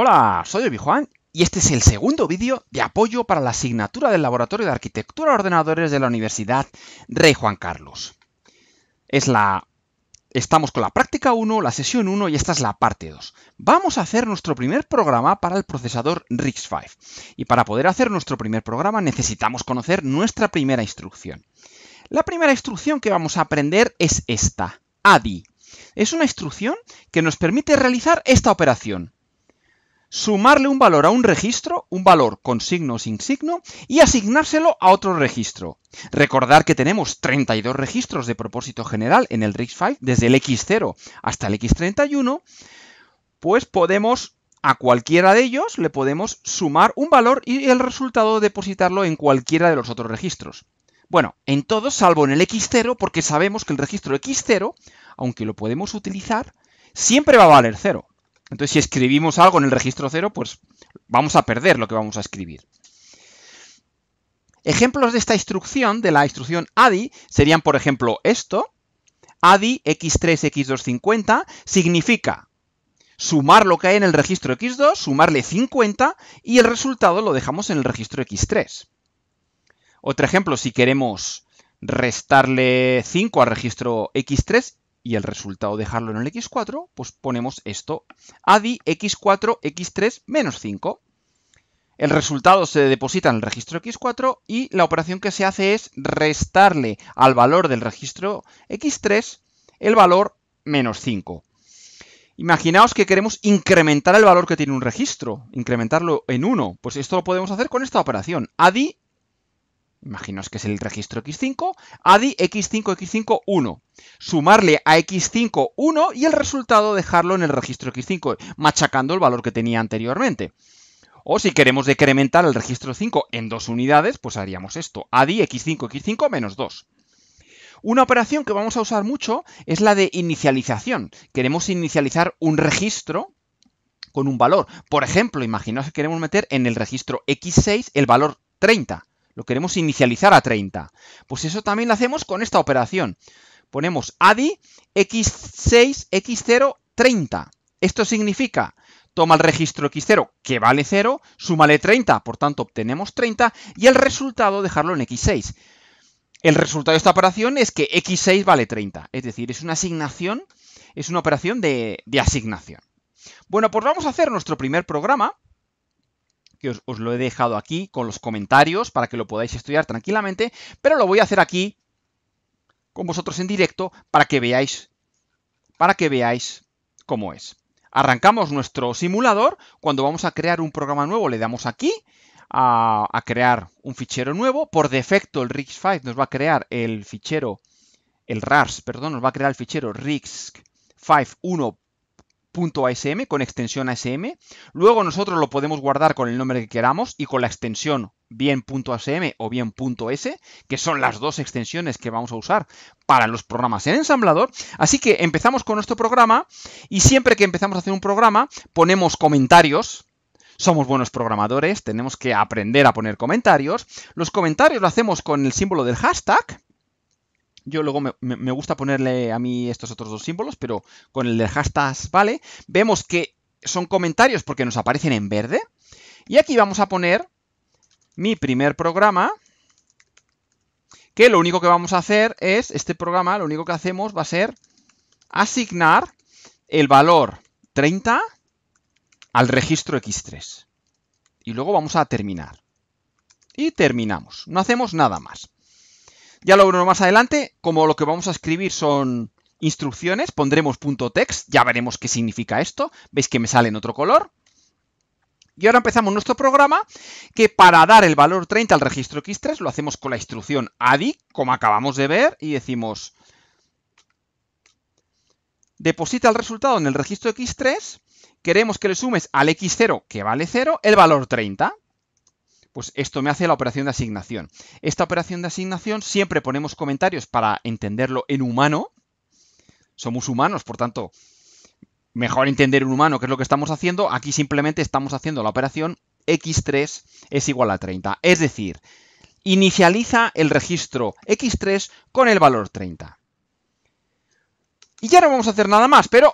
Hola, soy Obi Juan y este es el segundo vídeo de apoyo para la asignatura del Laboratorio de Arquitectura de Ordenadores de la Universidad Rey Juan Carlos. Es la... Estamos con la práctica 1, la sesión 1 y esta es la parte 2. Vamos a hacer nuestro primer programa para el procesador RISC-V. Y para poder hacer nuestro primer programa necesitamos conocer nuestra primera instrucción. La primera instrucción que vamos a aprender es esta, ADI. Es una instrucción que nos permite realizar esta operación sumarle un valor a un registro, un valor con signo o sin signo, y asignárselo a otro registro. Recordar que tenemos 32 registros de propósito general en el RISC-V, desde el X0 hasta el X31, pues podemos a cualquiera de ellos le podemos sumar un valor y el resultado depositarlo en cualquiera de los otros registros. Bueno, en todos salvo en el X0 porque sabemos que el registro X0, aunque lo podemos utilizar, siempre va a valer 0. Entonces, si escribimos algo en el registro 0, pues vamos a perder lo que vamos a escribir. Ejemplos de esta instrucción, de la instrucción ADI, serían, por ejemplo, esto. ADI X3, X250 significa sumar lo que hay en el registro X2, sumarle 50 y el resultado lo dejamos en el registro X3. Otro ejemplo, si queremos restarle 5 al registro X3, y el resultado dejarlo en el x4, pues ponemos esto, adi x4, x3, menos 5. El resultado se deposita en el registro x4 y la operación que se hace es restarle al valor del registro x3 el valor menos 5. Imaginaos que queremos incrementar el valor que tiene un registro, incrementarlo en 1. Pues esto lo podemos hacer con esta operación, adi imaginaos que es el registro x5, adi x5, x5, 1. Sumarle a x5, 1 y el resultado dejarlo en el registro x5, machacando el valor que tenía anteriormente. O si queremos decrementar el registro 5 en dos unidades, pues haríamos esto, adi x5, x5 menos 2. Una operación que vamos a usar mucho es la de inicialización. Queremos inicializar un registro con un valor. Por ejemplo, imaginaos que queremos meter en el registro x6 el valor 30 lo queremos inicializar a 30. Pues eso también lo hacemos con esta operación. Ponemos ADI X6, X0, 30. Esto significa, toma el registro X0 que vale 0, súmale 30, por tanto obtenemos 30, y el resultado dejarlo en X6. El resultado de esta operación es que X6 vale 30, es decir, es una asignación, es una operación de, de asignación. Bueno, pues vamos a hacer nuestro primer programa que os, lo he dejado aquí con los comentarios para que lo podáis estudiar tranquilamente, pero lo voy a hacer aquí con vosotros en directo para que veáis, para que veáis cómo es. Arrancamos nuestro simulador. Cuando vamos a crear un programa nuevo, le damos aquí a, crear un fichero nuevo. Por defecto, el risc 5 nos va a crear el fichero, el RARS, perdón, nos va a crear el fichero risc 51 1 .asm con extensión asm. Luego nosotros lo podemos guardar con el nombre que queramos y con la extensión bien .asm o bien .s, que son las dos extensiones que vamos a usar para los programas en ensamblador. Así que empezamos con nuestro programa y siempre que empezamos a hacer un programa ponemos comentarios, somos buenos programadores, tenemos que aprender a poner comentarios. Los comentarios lo hacemos con el símbolo del hashtag yo luego me, gusta ponerle a mí estos otros dos símbolos, pero con el de hashtags vale. Vemos que son comentarios porque nos aparecen en verde. Y aquí vamos a poner mi primer programa, que lo único que vamos a hacer es, este programa, lo único que hacemos va a ser asignar el valor 30 al registro X3. Y luego vamos a terminar. Y terminamos. No hacemos nada más. Ya lo veremos más adelante, como lo que vamos a escribir son instrucciones, pondremos .text, ya veremos qué significa esto, veis que me sale en otro color. Y ahora empezamos nuestro programa, que para dar el valor 30 al registro x3 lo hacemos con la instrucción adi, como acabamos de ver, y decimos deposita el resultado en el registro x3, queremos que le sumes al x0, que vale 0, el valor 30 pues esto me hace la operación de asignación. Esta operación de asignación siempre ponemos comentarios para entenderlo en humano. Somos humanos, por tanto, mejor entender en humano qué es lo que estamos haciendo. Aquí simplemente estamos haciendo la operación x3 es igual a 30. Es decir, inicializa el registro x3 con el valor 30. Y ya no vamos a hacer nada más, pero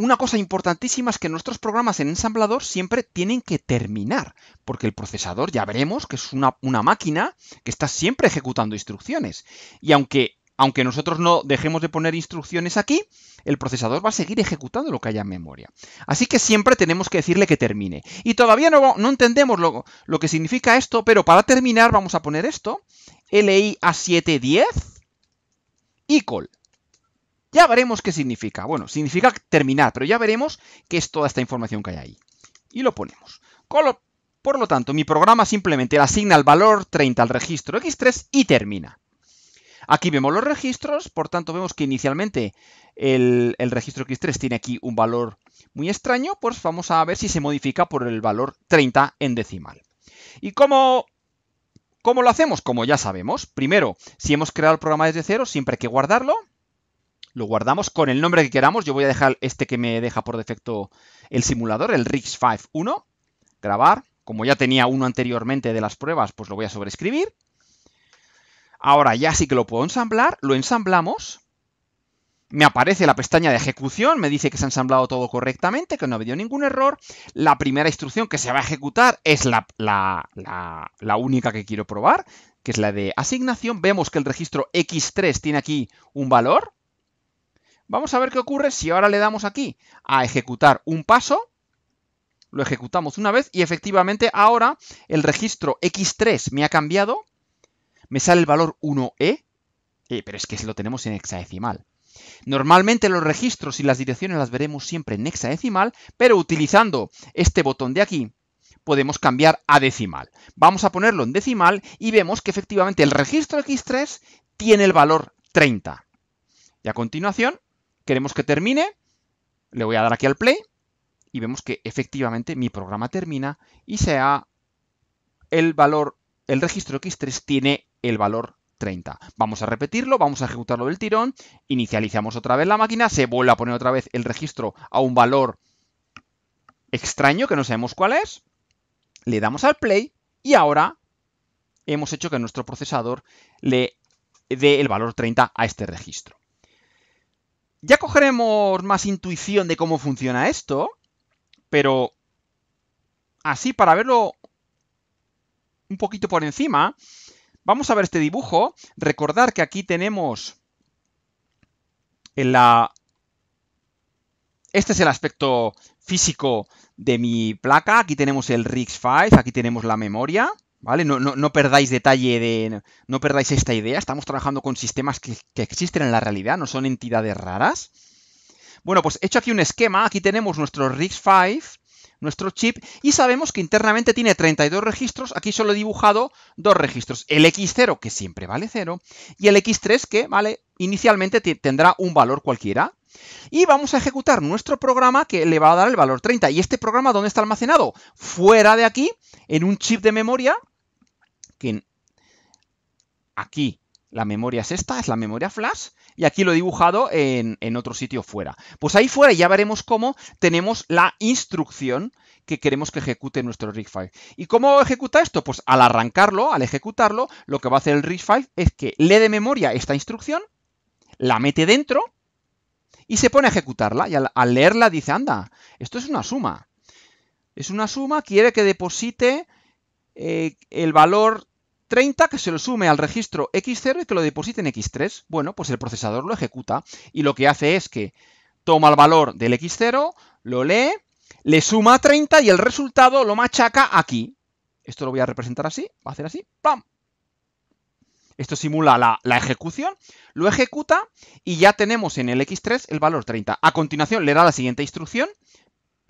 una cosa importantísima es que nuestros programas en ensamblador siempre tienen que terminar, porque el procesador ya veremos que es una, máquina que está siempre ejecutando instrucciones. Y aunque, aunque nosotros no dejemos de poner instrucciones aquí, el procesador va a seguir ejecutando lo que haya en memoria. Así que siempre tenemos que decirle que termine. Y todavía no, entendemos lo, lo que significa esto, pero para terminar vamos a poner esto, LI A710, equal. Ya veremos qué significa. Bueno, significa terminar, pero ya veremos qué es toda esta información que hay ahí. Y lo ponemos. por lo tanto, mi programa simplemente le asigna el valor 30 al registro X3 y termina. Aquí vemos los registros, por tanto vemos que inicialmente el, registro X3 tiene aquí un valor muy extraño, pues vamos a ver si se modifica por el valor 30 en decimal. ¿Y cómo, cómo lo hacemos? Como ya sabemos, primero, si hemos creado el programa desde cero, siempre hay que guardarlo lo guardamos con el nombre que queramos. Yo voy a dejar este que me deja por defecto el simulador, el rigs 5.1. Grabar. Como ya tenía uno anteriormente de las pruebas, pues lo voy a sobrescribir. Ahora ya sí que lo puedo ensamblar. Lo ensamblamos. Me aparece la pestaña de ejecución, me dice que se ha ensamblado todo correctamente, que no ha habido ningún error. La primera instrucción que se va a ejecutar es la, la, la, la única que quiero probar, que es la de asignación. Vemos que el registro X3 tiene aquí un valor, Vamos a ver qué ocurre si ahora le damos aquí a ejecutar un paso. Lo ejecutamos una vez y efectivamente ahora el registro X3 me ha cambiado. Me sale el valor 1E, eh, pero es que lo tenemos en hexadecimal. Normalmente los registros y las direcciones las veremos siempre en hexadecimal, pero utilizando este botón de aquí podemos cambiar a decimal. Vamos a ponerlo en decimal y vemos que efectivamente el registro X3 tiene el valor 30. Y a continuación queremos que termine, le voy a dar aquí al play y vemos que efectivamente mi programa termina y sea el valor, el registro X3 tiene el valor 30. Vamos a repetirlo, vamos a ejecutarlo del tirón, inicializamos otra vez la máquina, se vuelve a poner otra vez el registro a un valor extraño que no sabemos cuál es, le damos al play y ahora hemos hecho que nuestro procesador le dé el valor 30 a este registro. Ya cogeremos más intuición de cómo funciona esto, pero así para verlo un poquito por encima, vamos a ver este dibujo. Recordar que aquí tenemos en la... Este es el aspecto físico de mi placa. Aquí tenemos el rigs 5 aquí tenemos la memoria. ¿Vale? No, perdáis detalle de. No perdáis esta idea. Estamos trabajando con sistemas que, existen en la realidad, no son entidades raras. Bueno, pues he hecho aquí un esquema. Aquí tenemos nuestro RISC-5, nuestro chip, y sabemos que internamente tiene 32 registros. Aquí solo he dibujado dos registros. El X0, que siempre vale 0, y el X3, que, ¿vale? Inicialmente tendrá un valor cualquiera. Y vamos a ejecutar nuestro programa que le va a dar el valor 30. ¿Y este programa dónde está almacenado? Fuera de aquí, en un chip de memoria aquí la memoria es esta, es la memoria flash, y aquí lo he dibujado en, otro sitio fuera. Pues ahí fuera ya veremos cómo tenemos la instrucción que queremos que ejecute nuestro RIG5. ¿Y cómo ejecuta esto? Pues al arrancarlo, al ejecutarlo, lo que va a hacer el RIG5 es que lee de memoria esta instrucción, la mete dentro y se pone a ejecutarla. Y al, leerla dice, anda, esto es una suma. Es una suma, quiere que deposite eh, el valor 30 que se lo sume al registro X0 y que lo deposite en X3. Bueno, pues el procesador lo ejecuta y lo que hace es que toma el valor del X0, lo lee, le suma 30 y el resultado lo machaca aquí. Esto lo voy a representar así, va a hacer así, ¡pam! Esto simula la, la, ejecución, lo ejecuta y ya tenemos en el X3 el valor 30. A continuación le da la siguiente instrucción,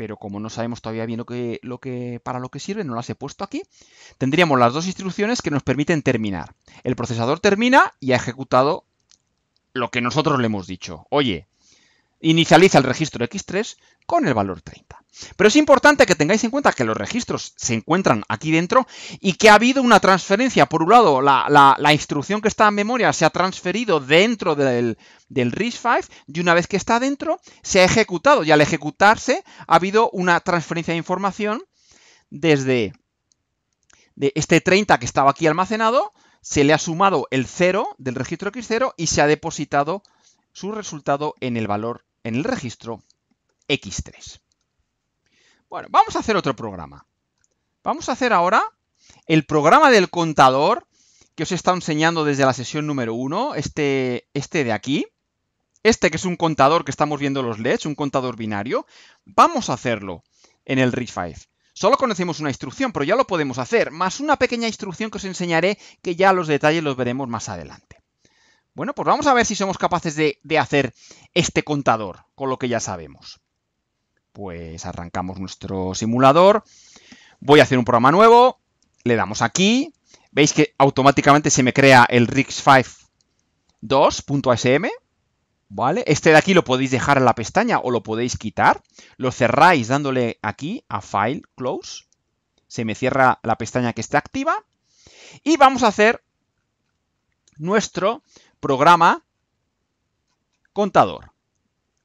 pero como no sabemos todavía bien lo que, para lo que sirve, no las he puesto aquí, tendríamos las dos instrucciones que nos permiten terminar. El procesador termina y ha ejecutado lo que nosotros le hemos dicho. Oye, inicializa el registro X3 con el valor 30. Pero es importante que tengáis en cuenta que los registros se encuentran aquí dentro y que ha habido una transferencia. Por un lado, la, instrucción que está en memoria se ha transferido dentro del, del RISC-V y una vez que está dentro, se ha ejecutado. Y al ejecutarse, ha habido una transferencia de información desde este 30 que estaba aquí almacenado, se le ha sumado el 0 del registro X0 y se ha depositado su resultado en el valor en el registro X3. Bueno, vamos a hacer otro programa. Vamos a hacer ahora el programa del contador que os he estado enseñando desde la sesión número 1, este, este de aquí. Este que es un contador que estamos viendo los LEDs, un contador binario. Vamos a hacerlo en el ris 5. Solo conocemos una instrucción, pero ya lo podemos hacer, más una pequeña instrucción que os enseñaré que ya los detalles los veremos más adelante. Bueno, pues vamos a ver si somos capaces de, hacer este contador con lo que ya sabemos. Pues arrancamos nuestro simulador. Voy a hacer un programa nuevo. Le damos aquí. Veis que automáticamente se me crea el RIX52.asm. ¿Vale? Este de aquí lo podéis dejar en la pestaña o lo podéis quitar. Lo cerráis dándole aquí a File, Close. Se me cierra la pestaña que está activa. Y vamos a hacer nuestro programa contador.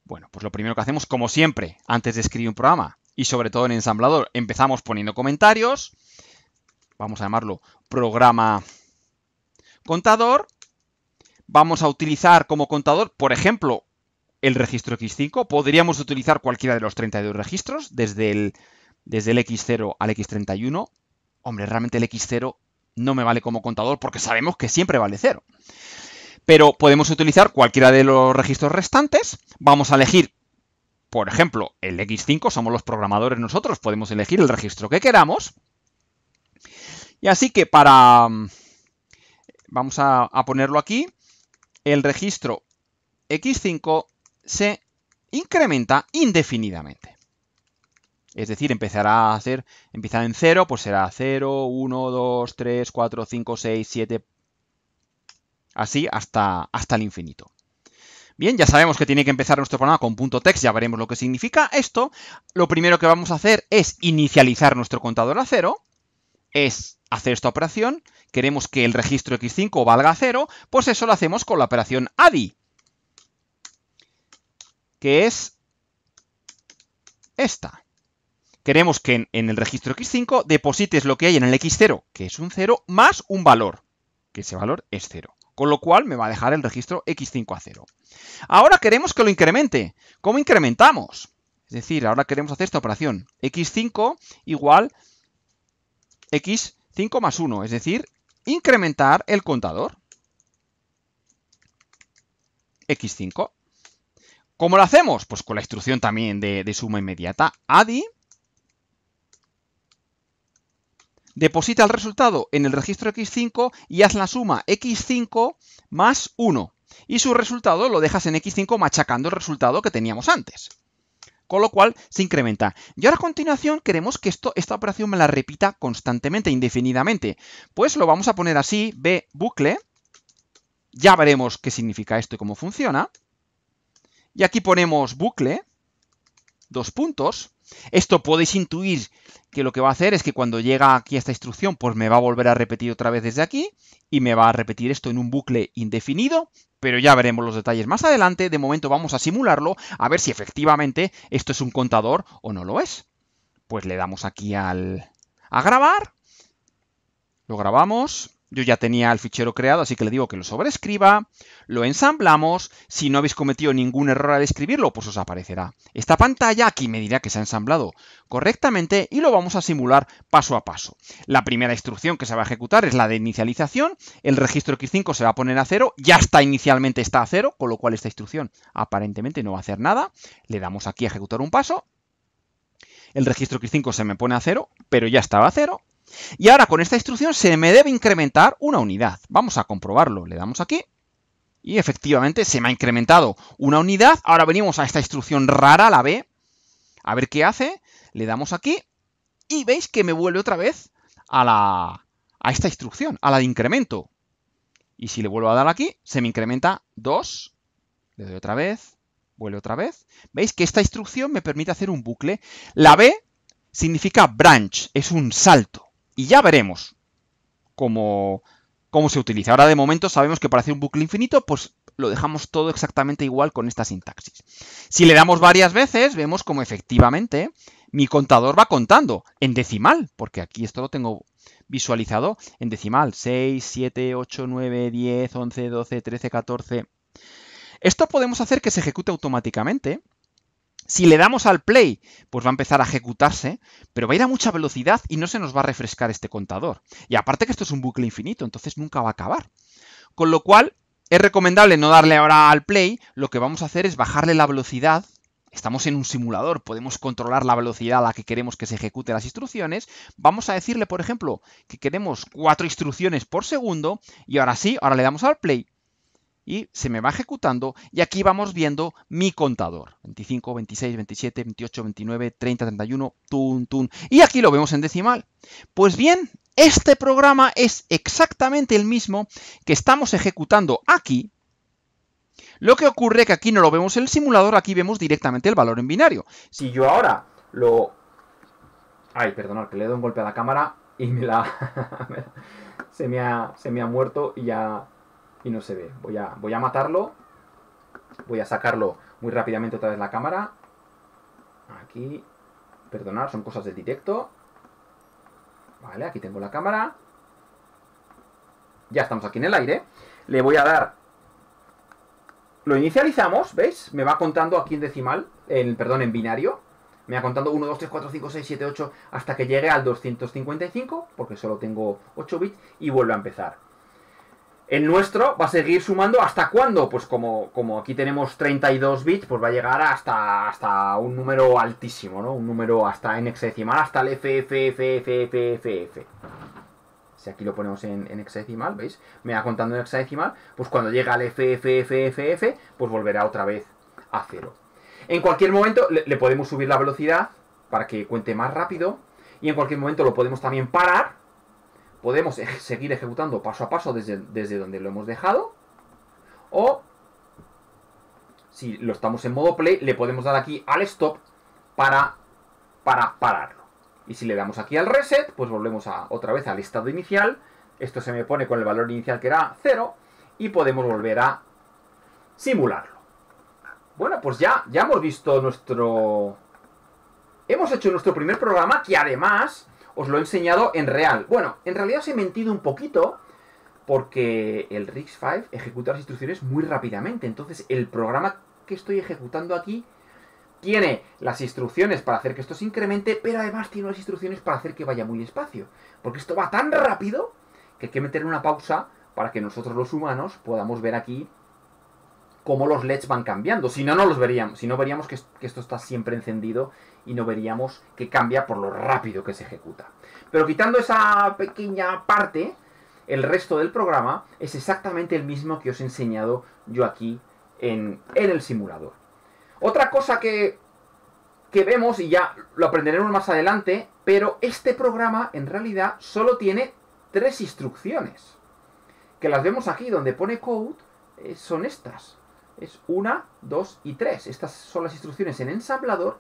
Bueno, pues lo primero que hacemos, como siempre, antes de escribir un programa y sobre todo en ensamblador, empezamos poniendo comentarios. Vamos a llamarlo programa contador. Vamos a utilizar como contador, por ejemplo, el registro X5. Podríamos utilizar cualquiera de los 32 registros, desde el, desde el X0 al X31. Hombre, realmente el X0 no me vale como contador porque sabemos que siempre vale 0 pero podemos utilizar cualquiera de los registros restantes. Vamos a elegir, por ejemplo, el X5, somos los programadores nosotros, podemos elegir el registro que queramos. Y así que para... Mm, vamos a, ponerlo aquí. El registro X5 se incrementa indefinidamente. Es decir, empezará a hacer, Empieza en 0, pues será 0, 1, 2, 3, 4, 5, 6, 7, así hasta, hasta el infinito. Bien, ya sabemos que tiene que empezar nuestro programa con punto .text, ya veremos lo que significa esto. Lo primero que vamos a hacer es inicializar nuestro contador a cero, es hacer esta operación, queremos que el registro x5 valga cero, pues eso lo hacemos con la operación ADI, que es esta. Queremos que en, el registro x5 deposites lo que hay en el x0, que es un 0, más un valor, que ese valor es 0 con lo cual me va a dejar el registro X5 a 0. Ahora queremos que lo incremente. ¿Cómo incrementamos? Es decir, ahora queremos hacer esta operación. X5 igual X5 más 1, es decir, incrementar el contador. X5. ¿Cómo lo hacemos? Pues con la instrucción también de, suma inmediata. ADI Deposita el resultado en el registro X5 y haz la suma X5 más 1. Y su resultado lo dejas en X5 machacando el resultado que teníamos antes. Con lo cual se incrementa. Y ahora a continuación queremos que esto, esta operación me la repita constantemente, indefinidamente. Pues lo vamos a poner así, B bucle. Ya veremos qué significa esto y cómo funciona. Y aquí ponemos bucle dos puntos. Esto podéis intuir que lo que va a hacer es que cuando llega aquí a esta instrucción, pues me va a volver a repetir otra vez desde aquí y me va a repetir esto en un bucle indefinido, pero ya veremos los detalles más adelante. De momento vamos a simularlo a ver si efectivamente esto es un contador o no lo es. Pues le damos aquí al a grabar, lo grabamos yo ya tenía el fichero creado, así que le digo que lo sobrescriba, lo ensamblamos, si no habéis cometido ningún error al escribirlo, pues os aparecerá esta pantalla, aquí me dirá que se ha ensamblado correctamente y lo vamos a simular paso a paso. La primera instrucción que se va a ejecutar es la de inicialización, el registro X5 se va a poner a cero, ya está inicialmente está a cero, con lo cual esta instrucción aparentemente no va a hacer nada, le damos aquí a ejecutar un paso, el registro X5 se me pone a cero, pero ya estaba a cero, y ahora con esta instrucción se me debe incrementar una unidad. Vamos a comprobarlo. Le damos aquí y efectivamente se me ha incrementado una unidad. Ahora venimos a esta instrucción rara, la B, a ver qué hace. Le damos aquí y veis que me vuelve otra vez a, la, a esta instrucción, a la de incremento. Y si le vuelvo a dar aquí, se me incrementa 2. Le doy otra vez, vuelve otra vez. Veis que esta instrucción me permite hacer un bucle. La B significa branch, es un salto. Y ya veremos cómo, cómo se utiliza. Ahora de momento sabemos que para hacer un bucle infinito, pues lo dejamos todo exactamente igual con esta sintaxis. Si le damos varias veces, vemos como efectivamente mi contador va contando en decimal, porque aquí esto lo tengo visualizado en decimal. 6, 7, 8, 9, 10, 11, 12, 13, 14. Esto podemos hacer que se ejecute automáticamente si le damos al play, pues va a empezar a ejecutarse, pero va a ir a mucha velocidad y no se nos va a refrescar este contador. Y aparte que esto es un bucle infinito, entonces nunca va a acabar. Con lo cual, es recomendable no darle ahora al play, lo que vamos a hacer es bajarle la velocidad. Estamos en un simulador, podemos controlar la velocidad a la que queremos que se ejecute las instrucciones. Vamos a decirle, por ejemplo, que queremos cuatro instrucciones por segundo y ahora sí, ahora le damos al play y se me va ejecutando y aquí vamos viendo mi contador. 25, 26, 27, 28, 29, 30, 31, tun, tun. Y aquí lo vemos en decimal. Pues bien, este programa es exactamente el mismo que estamos ejecutando aquí. Lo que ocurre es que aquí no lo vemos en el simulador, aquí vemos directamente el valor en binario. Si yo ahora lo... Ay, perdonad, que le doy un golpe a la cámara y me la... se, me ha, se me ha muerto y ya y no se ve. Voy a, voy a matarlo. Voy a sacarlo muy rápidamente otra vez la cámara. Aquí. Perdonad, son cosas de directo. Vale, aquí tengo la cámara. Ya estamos aquí en el aire. Le voy a dar... Lo inicializamos, ¿veis? Me va contando aquí en decimal, en, perdón, en binario. Me va contando 1, 2, 3, 4, 5, 6, 7, 8, hasta que llegue al 255, porque solo tengo 8 bits, y vuelve a empezar. El nuestro va a seguir sumando hasta cuándo? Pues como, como aquí tenemos 32 bits, pues va a llegar hasta, hasta un número altísimo, ¿no? Un número hasta en hexadecimal, hasta el FFFFFF. Si aquí lo ponemos en, hexadecimal, ¿veis? Me va contando en hexadecimal, pues cuando llega al FFFFF, pues volverá otra vez a cero. En cualquier momento le podemos subir la velocidad para que cuente más rápido y en cualquier momento lo podemos también parar podemos seguir ejecutando paso a paso desde, donde lo hemos dejado. O si lo estamos en modo play, le podemos dar aquí al stop para, para pararlo. Y si le damos aquí al reset, pues volvemos otra vez al estado inicial. Esto se me pone con el valor inicial que era 0 y podemos volver a simularlo. Bueno, pues ya, ya hemos visto nuestro... Hemos hecho nuestro primer programa que además os lo he enseñado en real. Bueno, en realidad os he mentido un poquito porque el risc 5 ejecuta las instrucciones muy rápidamente. Entonces, el programa que estoy ejecutando aquí tiene las instrucciones para hacer que esto se incremente, pero además tiene las instrucciones para hacer que vaya muy despacio. Porque esto va tan rápido que hay que meter una pausa para que nosotros los humanos podamos ver aquí cómo los LEDs van cambiando. Si no, no los veríamos. Si no, veríamos que, esto está siempre encendido y no veríamos que cambia por lo rápido que se ejecuta. Pero quitando esa pequeña parte, el resto del programa es exactamente el mismo que os he enseñado yo aquí en, el simulador. Otra cosa que, vemos, y ya lo aprenderemos más adelante, pero este programa en realidad solo tiene tres instrucciones. Que las vemos aquí donde pone code, eh, son estas. Es 1, 2 y 3. Estas son las instrucciones en ensamblador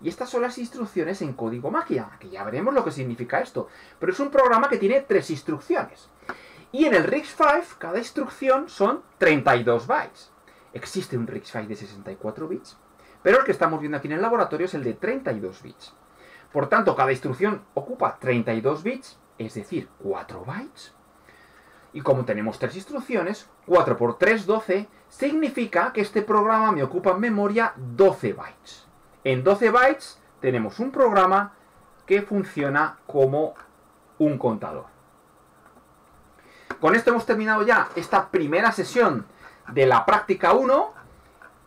y estas son las instrucciones en código magia, que ya veremos lo que significa esto. Pero es un programa que tiene tres instrucciones. Y en el risc 5, cada instrucción son 32 bytes. Existe un RISC-V de 64 bits, pero el que estamos viendo aquí en el laboratorio es el de 32 bits. Por tanto, cada instrucción ocupa 32 bits, es decir, 4 bytes. Y como tenemos tres instrucciones, 4 por 3, 12, Significa que este programa me ocupa en memoria 12 bytes. En 12 bytes tenemos un programa que funciona como un contador. Con esto hemos terminado ya esta primera sesión de la práctica 1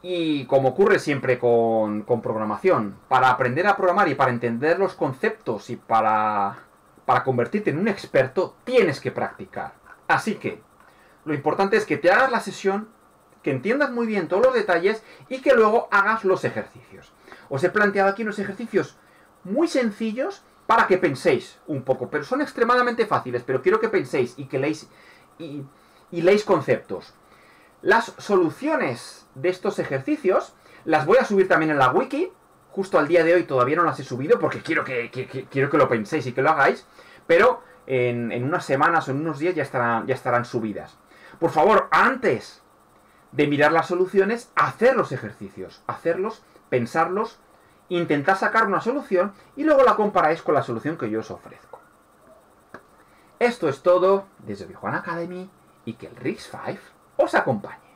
y como ocurre siempre con, programación, para aprender a programar y para entender los conceptos y para, para convertirte en un experto, tienes que practicar. Así que, lo importante es que te hagas la sesión entiendas muy bien todos los detalles y que luego hagas los ejercicios. Os he planteado aquí unos ejercicios muy sencillos para que penséis un poco, pero son extremadamente fáciles, pero quiero que penséis y que leáis y, conceptos. Las soluciones de estos ejercicios las voy a subir también en la wiki. Justo al día de hoy todavía no las he subido porque quiero que, quiero que lo penséis y que lo hagáis. Pero en, unas semanas o en unos días ya estarán, ya estarán subidas. Por favor, antes de mirar las soluciones, hacer los ejercicios, hacerlos, pensarlos, intentar sacar una solución y luego la comparáis con la solución que yo os ofrezco. Esto es todo desde Vijuana Academy y que el RIX 5 os acompañe.